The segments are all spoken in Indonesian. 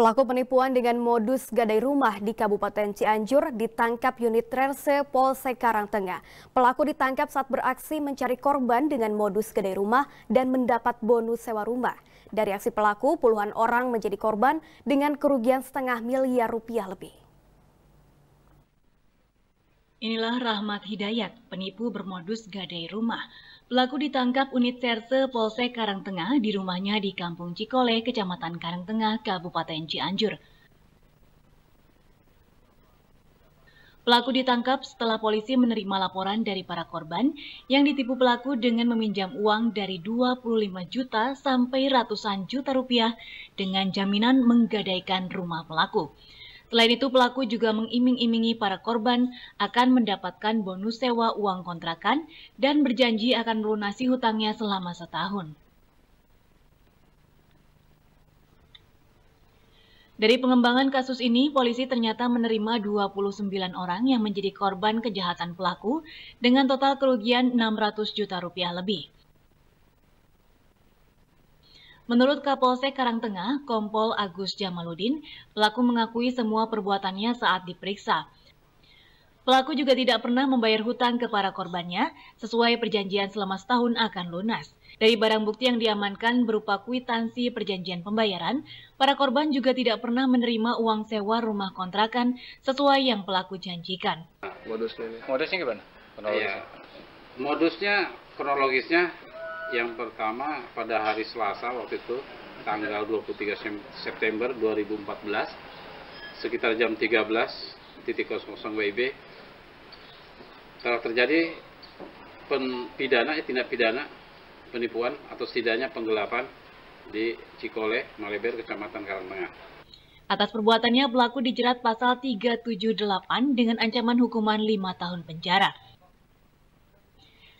Pelaku penipuan dengan modus gadai rumah di Kabupaten Cianjur ditangkap unit Rense Polsek Karangtengah. Pelaku ditangkap saat beraksi mencari korban dengan modus gadai rumah dan mendapat bonus sewa rumah. Dari aksi pelaku, puluhan orang menjadi korban dengan kerugian setengah miliar rupiah lebih. Inilah Rahmat Hidayat, penipu bermodus gadai rumah. Pelaku ditangkap unit serse Polsek Karangtengah di rumahnya di Kampung Cikole, Kecamatan Karangtengah, Kabupaten Cianjur. Pelaku ditangkap setelah polisi menerima laporan dari para korban yang ditipu pelaku dengan meminjam uang dari 25 juta sampai ratusan juta rupiah dengan jaminan menggadaikan rumah pelaku. Selain itu, pelaku juga mengiming-imingi para korban akan mendapatkan bonus sewa uang kontrakan dan berjanji akan melunasi hutangnya selama setahun. Dari pengembangan kasus ini, polisi ternyata menerima 29 orang yang menjadi korban kejahatan pelaku dengan total kerugian 600 juta rupiah lebih. Menurut Kapolsek Karangtengah, Kompol Agus Jamaludin, pelaku mengakui semua perbuatannya saat diperiksa. Pelaku juga tidak pernah membayar hutang kepada korbannya sesuai perjanjian selama setahun akan lunas. Dari barang bukti yang diamankan berupa kwitansi perjanjian pembayaran, para korban juga tidak pernah menerima uang sewa rumah kontrakan sesuai yang pelaku janjikan. Modusnya, modusnya gimana? Iya. Kronologisnya. Ya, Modusnya kronologisnya yang pertama pada hari Selasa waktu itu tanggal 23 September 2014 sekitar jam 13.00 WIB telah terjadi pen, pidana ya, tindak pidana penipuan atau setidaknya penggelapan di Cikole, Maleber, Kecamatan Karangtengah. Atas perbuatannya, pelaku dijerat pasal 378 dengan ancaman hukuman 5 tahun penjara.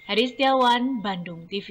Heri Setiawan, Bandung TV.